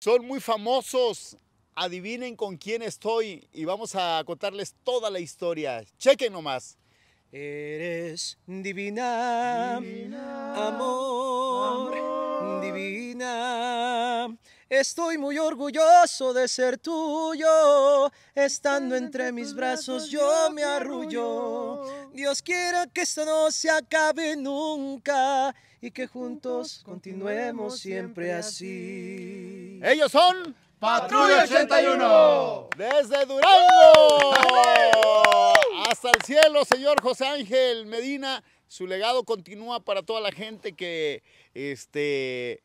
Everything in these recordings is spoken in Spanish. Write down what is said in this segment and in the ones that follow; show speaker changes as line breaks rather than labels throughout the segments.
Son muy famosos. Adivinen con quién estoy y vamos a contarles toda la historia. Chequen nomás. Eres divina, amor divina. Estoy muy orgulloso de ser tuyo, estando entre mis brazos yo me arrullo. Dios quiera que esto no se acabe nunca y que juntos continuemos siempre así. Ellos son Patrulla 81 desde Durango. Hasta el cielo, señor José Ángel Medina. Su legado continúa para toda la gente que este,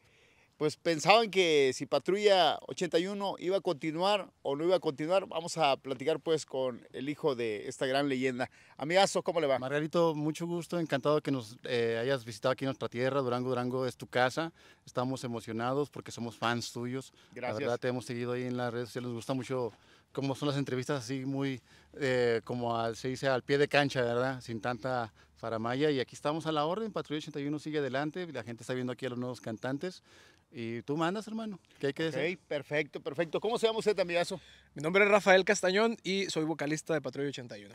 pues pensaban que si Patrulla 81 iba a continuar o no iba a continuar. Vamos a platicar pues con el hijo
de esta gran leyenda. Amigazo, ¿cómo le va? Margarito, mucho gusto, encantado que nos eh, hayas visitado aquí en nuestra tierra. Durango, Durango es tu casa. Estamos emocionados porque somos fans tuyos. Gracias. La verdad te hemos seguido ahí en las redes sociales, nos gusta mucho como son las entrevistas así muy, eh, como se dice, al pie de cancha, ¿verdad? Sin tanta faramaya. Y aquí estamos a la orden, Patrulla 81 sigue adelante, la gente está viendo aquí a los nuevos cantantes. Y tú mandas, hermano. ¿Qué hay que decir? perfecto, perfecto. ¿Cómo se llama usted, amigazo? Mi nombre es Rafael Castañón y soy vocalista de Patrulla
81.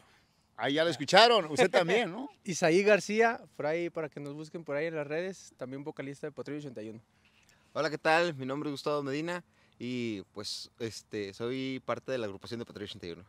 Ahí ya lo escucharon, usted también, ¿no? Isaí García, por ahí, para que nos busquen por ahí en las redes, también vocalista de Patrulla 81.
Hola, ¿qué tal? Mi nombre es Gustavo Medina y pues este, soy parte de la agrupación de Patrulla 81.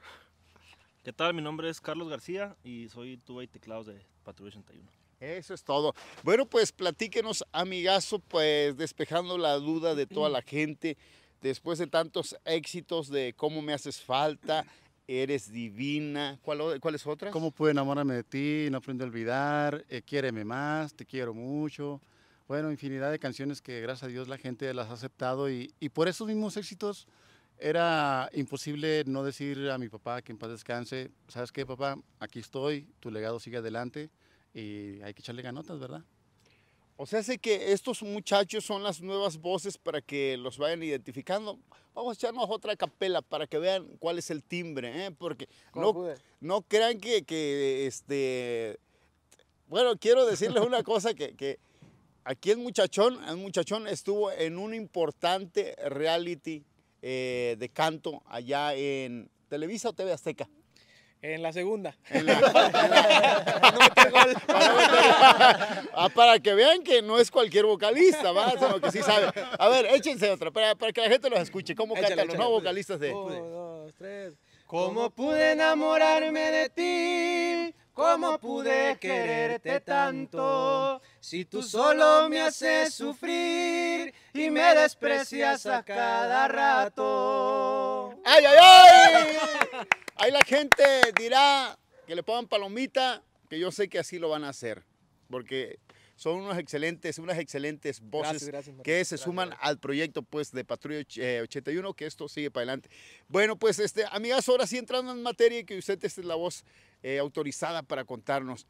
¿Qué tal?
Mi nombre es Carlos García y soy tuba y teclados de Patrulla 81. Eso es todo. Bueno, pues platíquenos, amigazo, pues despejando la duda de toda la gente, después de tantos éxitos de cómo me haces falta, eres divina, ¿cuáles
otras? ¿Cómo puedo enamorarme de ti? No aprendo a olvidar, eh, quiéreme más, te quiero mucho bueno, infinidad de canciones que gracias a Dios la gente las ha aceptado y, por esos mismos éxitos era imposible no decir a mi papá que en paz descanse, ¿sabes qué papá? Aquí estoy, tu legado sigue adelante y hay que echarle ganotas, ¿verdad? O sea, sé que estos muchachos son las nuevas voces para que los vayan identificando.
Vamos a echarnos otra capela para que vean cuál es el timbre, ¿eh? porque no, crean que, que, este, Bueno, quiero decirles una cosa que aquí el Muchachón, el Muchachón estuvo en un importante reality eh, de canto allá en Televisa o TV Azteca. En la segunda. para, que vean que no es cualquier vocalista, ¿va? Sino que sí sabe. A ver, échense otra, para, que la gente los escuche. ¿Cómo cantan los nuevos vocalistas de...? Uno, pues. dos, tres. ¿Cómo pude enamorarme de ti? ¿Cómo pude quererte tanto? Si tú solo me haces sufrir y me desprecias a cada rato.
¡Ay, ay, ay!
Ahí la gente dirá que le pongan palomita, que yo sé que así lo van a hacer. Porque son unas excelentes, unas excelentes voces que se suman al proyecto pues de Patrulla 81, eh, que esto sigue para adelante. Bueno, pues este, amigas, ahora sí entrando en materia y que usted es la voz eh, autorizada para contarnos.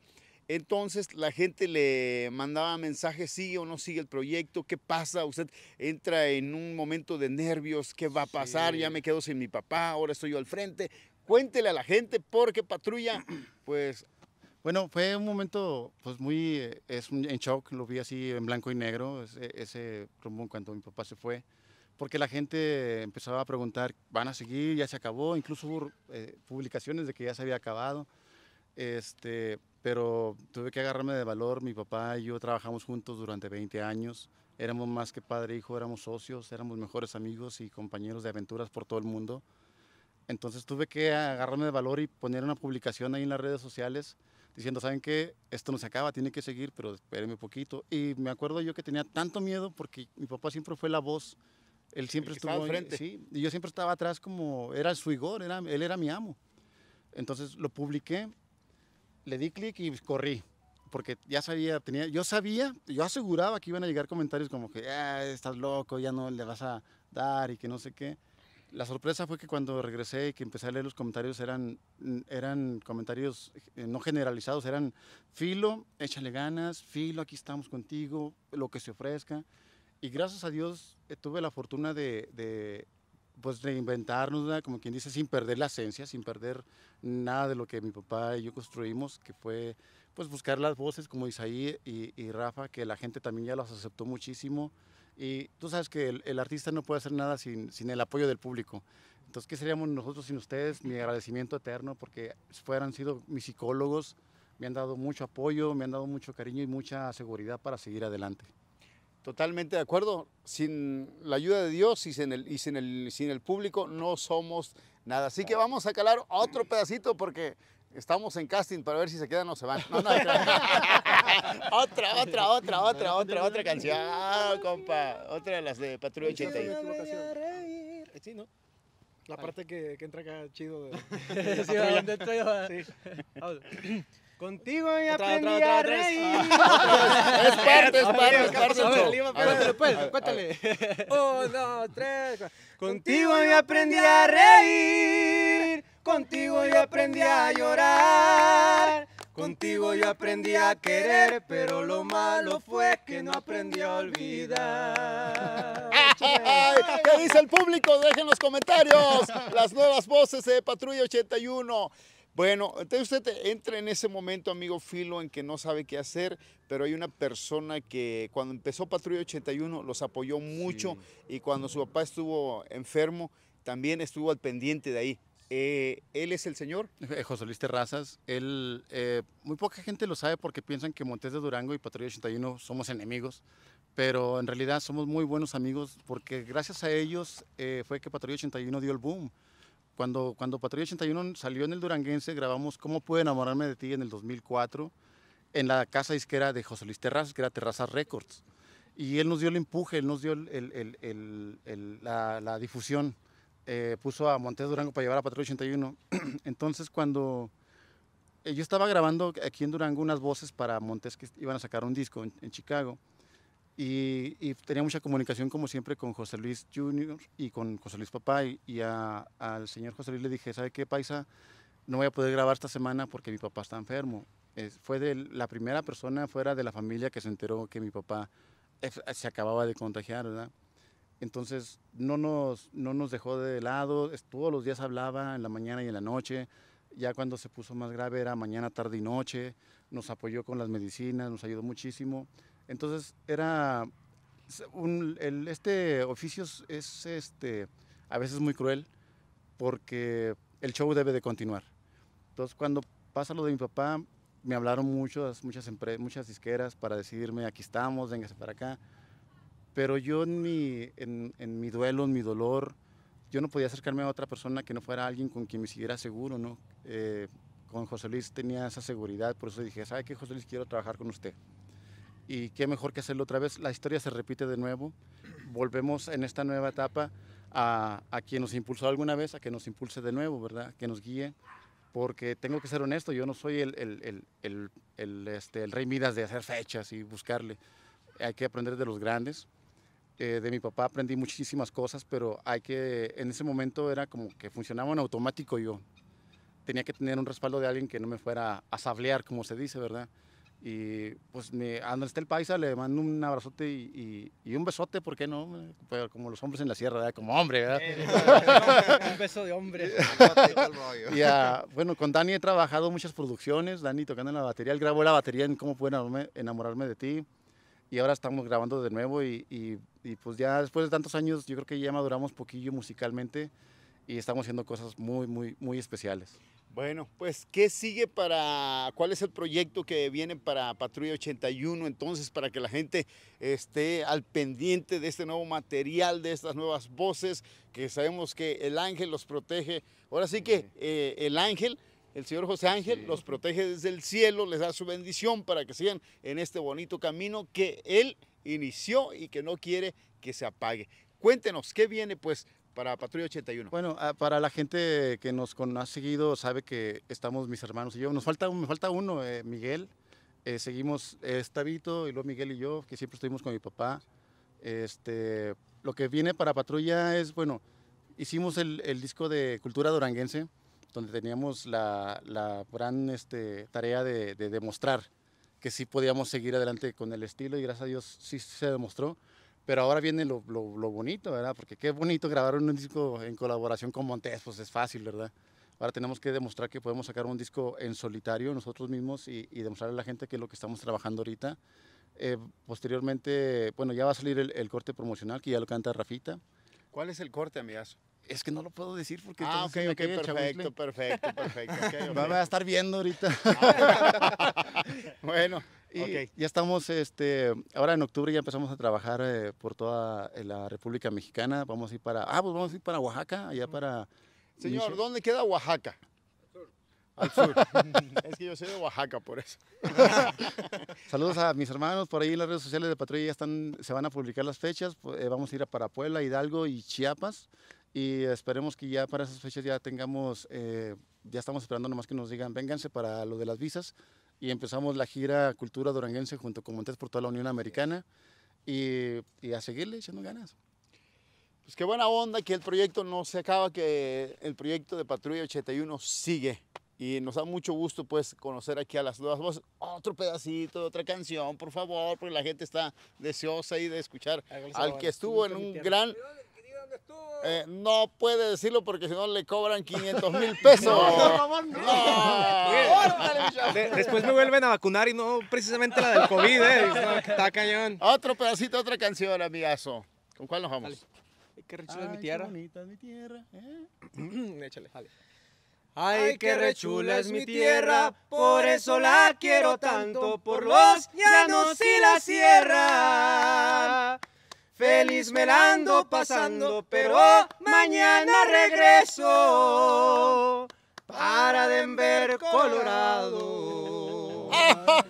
Entonces la gente le mandaba mensajes, sigue o no sigue el proyecto, qué pasa, usted entra en un momento de nervios, qué va a pasar, ya me quedo sin mi papá, ahora estoy yo al frente. Cuéntele a la gente porque
patrulla, pues bueno, fue un momento pues, muy eh, es en shock, lo vi así en blanco y negro, ese, rumbo cuando mi papá se fue, porque la gente empezaba a preguntar, ¿van a seguir? ¿Ya se acabó? Incluso hubo eh, publicaciones de que ya se había acabado, este, pero tuve que agarrarme de valor, mi papá y yo trabajamos juntos durante 20 años, éramos más que padre e hijo, éramos socios, éramos mejores amigos y compañeros de aventuras por todo el mundo. Entonces tuve que agarrarme de valor y poner una publicación ahí en las redes sociales diciendo, ¿saben qué? Esto no se acaba, tiene que seguir, pero espérenme un poquito. Y me acuerdo yo que tenía tanto miedo porque mi papá siempre fue la voz. Él siempre estuvo estaba frente. y yo siempre estaba atrás como, era su Igor, él era mi amo. Entonces lo publiqué, le di clic y corrí. Porque ya sabía, tenía, yo sabía, yo aseguraba que iban a llegar comentarios como que, ya ah, estás loco, ya no le vas a dar y que no sé qué. La sorpresa fue que cuando regresé y que empecé a leer los comentarios eran, eran comentarios eh, no generalizados, eran filo, échale ganas, filo, aquí estamos contigo, lo que se ofrezca. Y gracias a Dios eh, tuve la fortuna de, de pues, reinventarnos, como quien dice, sin perder la esencia, sin perder nada de lo que mi papá y yo construimos, que fue pues buscar las voces como Isaí y, y Rafa, que la gente también ya las aceptó muchísimo. Y tú sabes que el, artista no puede hacer nada sin, sin, el apoyo del público. Entonces, ¿qué seríamos nosotros sin ustedes? Mi agradecimiento eterno porque fueran sido mis psicólogos, me han dado mucho apoyo, me han dado mucho cariño y mucha seguridad para seguir adelante. Totalmente de acuerdo. Sin la ayuda de Dios y sin el,
y sin el, sin el público no somos nada. Así que vamos a calar otro pedacito porque Estamos en casting para ver si se quedan o se van. No, no, otra, otra, otra, otra, otra, otra canción, ah, compa. Otra de las de Patrulla 80. Eh, sí, ¿no? La parte que, que entra acá chido. De, sí, estoy? Contigo me aprendí a reír. Ah, es parte, es parte, es parte. Cuéntale, pues, cuéntale. Uno, dos, tres. Contigo me aprendí a reír. Contigo yo aprendí a llorar, contigo yo aprendí a querer, pero lo malo fue que no aprendí a olvidar. ¿Qué dice el público? Dejen los comentarios las nuevas voces de Patrulla 81. Bueno, entonces usted entra en ese momento, amigo Filo, en que no sabe qué hacer, pero hay una persona que cuando empezó Patrulla 81 los apoyó mucho y cuando su papá estuvo enfermo, también estuvo al pendiente de ahí. Eh, él es el señor.
Eh, José Luis Terrazas. Él, eh, muy poca gente lo sabe porque piensan que Montes de Durango y Patrulla 81 somos enemigos, pero en realidad somos muy buenos amigos porque gracias a ellos fue que Patrulla 81 dio el boom. Cuando, cuando Patrulla 81 salió en el Duranguense, grabamos Cómo puedo enamorarme de ti en el 2004 en la casa disquera de José Luis Terrazas, que era Terrazas Records. Y él nos dio el empuje, él nos dio la difusión. Eh, puso a Montes Durango para llevar a Patrulla 81. Entonces cuando eh, yo estaba grabando aquí en Durango unas voces para Montes que iban a sacar un disco en, Chicago. Y, tenía mucha comunicación como siempre con José Luis Jr. y con José Luis Papá y, al señor José Luis le dije, ¿sabe qué, Paisa? No voy a poder grabar esta semana porque mi papá está enfermo. fue de la primera persona fuera de la familia que se enteró que mi papá eh, se acababa de contagiar, ¿verdad? Entonces no nos, dejó de lado, todos los días hablaba en la mañana y en la noche, ya cuando se puso más grave era mañana, tarde y noche, nos apoyó con las medicinas, nos ayudó muchísimo. Entonces era, este oficio es este, a veces muy cruel porque el show debe de continuar. Entonces cuando pasa lo de mi papá, me hablaron muchas, muchas, muchas disqueras para decidirme, aquí estamos, véngase para acá. Pero yo en mi, en, mi duelo, en mi dolor, yo no podía acercarme a otra persona que no fuera alguien con quien me siguiera seguro, ¿no? Eh, con José Luis tenía esa seguridad, por eso dije, ¿sabe qué, José Luis? Quiero trabajar con usted. Y qué mejor que hacerlo otra vez. La historia se repite de nuevo. Volvemos en esta nueva etapa a, a quien nos impulsó alguna vez, a que nos impulse de nuevo, ¿verdad? Que nos guíe. Porque tengo que ser honesto, yo no soy el, el, el, el este, rey Midas de hacer fechas y buscarle. Hay que aprender de los grandes eh, de mi papá aprendí muchísimas cosas, pero hay que, en ese momento era como que funcionaba en automático yo. Tenía que tener un respaldo de alguien que no me fuera a sablear, como se dice, ¿verdad? Y pues me, a donde está el paisa le mando un abrazote y, un besote, ¿por qué no? como los hombres en la sierra, ¿verdad? Como hombre, ¿verdad? Eh, un beso de hombre. Ah, bueno, con Dani he trabajado muchas producciones, Dani tocando en la batería, él grabó la batería en Cómo puedo enamorarme de ti. Y ahora estamos grabando de nuevo y, y y pues ya después de tantos años, yo creo que ya maduramos poquillo musicalmente y estamos haciendo cosas muy, muy, muy especiales. Bueno,
pues, ¿qué sigue para, cuál es el proyecto que viene para Patrulla 81 entonces, para que la gente esté al pendiente de este nuevo material, de estas nuevas voces, que sabemos que el ángel los protege. Ahora sí que eh, el ángel, el señor José Ángel, los protege desde el cielo, les da su bendición para que sigan en este bonito camino que él inició y que no quiere que se apague. Cuéntenos, ¿qué viene pues para Patrulla 81?
Bueno, ah, para la gente que nos ha seguido sabe que estamos mis hermanos y yo. Nos falta, me falta uno, eh, Miguel. Eh, seguimos eh, Estavito y luego Miguel y yo, que siempre estuvimos con mi papá. Este, lo que viene para Patrulla es, bueno, hicimos el, disco de Cultura Duranguense, donde teníamos la, gran este, tarea de demostrar que sí podíamos seguir adelante con el estilo y gracias a Dios sí se demostró. Pero ahora viene lo, bonito, ¿verdad? Porque qué bonito grabar un disco en colaboración con Montes, pues es fácil, ¿verdad? Ahora tenemos que demostrar que podemos sacar un disco en solitario nosotros mismos y, demostrarle a la gente que es lo que estamos trabajando ahorita. Eh, posteriormente, bueno, ya va a salir el, corte promocional que ya lo canta Rafita.
¿Cuál es el corte, amigas
es que no lo puedo decir porque. Ah, ok, perfecto, perfecto, perfecto, Va a estar viendo ahorita. bueno, ya estamos, este, ahora en octubre ya empezamos a trabajar eh, por toda eh, la República Mexicana. Vamos a ir para. Ah, pues vamos a ir para Oaxaca, allá para. Señor, ¿dónde queda Oaxaca? Al sur.
es que yo soy de Oaxaca, por eso.
Saludos a mis hermanos. Por ahí en las redes sociales de Patrulla ya están, se van a publicar las fechas. Pues, eh, vamos a ir a Parapuela Hidalgo y Chiapas y esperemos que ya para esas fechas ya tengamos, eh, ya estamos esperando nomás que nos digan, vénganse para lo de las visas y empezamos la gira Cultura Duranguense junto con Montes por toda la Unión Americana y, a seguirle echando ganas. Pues qué buena onda que
el proyecto no se acaba, que el proyecto de Patrulla 81 sigue. Y nos da mucho gusto pues conocer aquí a las nuevas voces. Otro pedacito de otra canción, por favor, porque la gente está deseosa ahí de escuchar al que estuvo en un gran eh, no puede decirlo porque si no le cobran 500 mil pesos. no, no. no. después me vuelven a vacunar y no precisamente la del COVID, eh. Está, cañón. Otro pedacito, otra canción, amigazo. ¿Con cuál nos vamos? Ay, qué rechula es mi tierra. ¿eh? Qué es mi tierra. Échale. Ay, qué rechula es mi tierra, por eso la quiero tanto, por los llanos y la sierra. Feliz me ando pasando, pero mañana regreso para Denver, Colorado.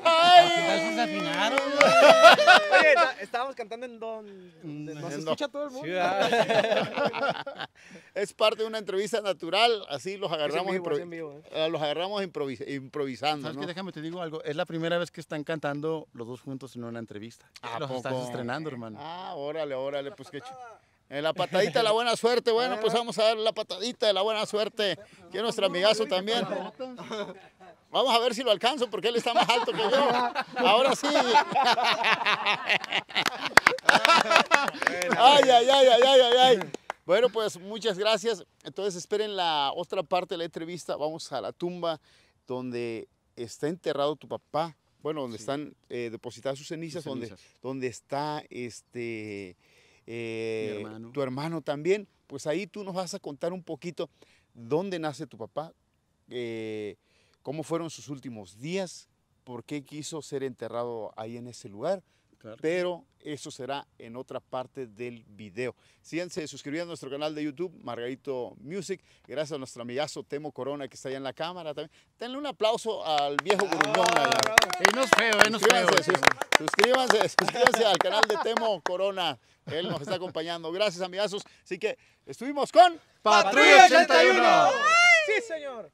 Ay, Oye, estábamos cantando en don. Nos escucha todo el mundo. Es parte de una entrevista natural, así los agarramos, ¿eh? ah, los agarramos improvisando. ¿Sabes qué?
Déjame te digo algo. Es la primera vez que están cantando los dos juntos en una entrevista. ¿A los estás estrenando, hermano.
Ah, órale, órale, pues qué En eh, la patadita de la buena suerte, bueno, pues vamos a dar la patadita de la buena suerte, que nuestro amigazo también. Vamos a ver si lo alcanzo porque él está más alto que yo. Ahora sí. Ay, ay, ay, ay, ay, ay. Bueno, pues muchas gracias. Entonces esperen la otra parte de la entrevista. Vamos a la tumba donde está enterrado tu papá. Bueno, donde están eh, depositadas sus cenizas, Donde, está este eh, tu hermano también. Pues ahí tú nos vas a contar un poquito dónde nace tu papá. Eh, cómo fueron sus últimos días, por qué quiso ser enterrado ahí en ese lugar. Pero eso será en otra parte del video. Síganse suscribiendo a nuestro canal de YouTube, Margarito Music. Gracias a nuestro amigazo Temo Corona que está ahí en la cámara también. Denle un aplauso al viejo ah, gruñón. y no es feo, eh, no feo. Suscríbanse, suscríbanse al canal de Temo Corona. Él nos está acompañando. Gracias, amigazos. Así que estuvimos con Patrulla 81. Sí, señor.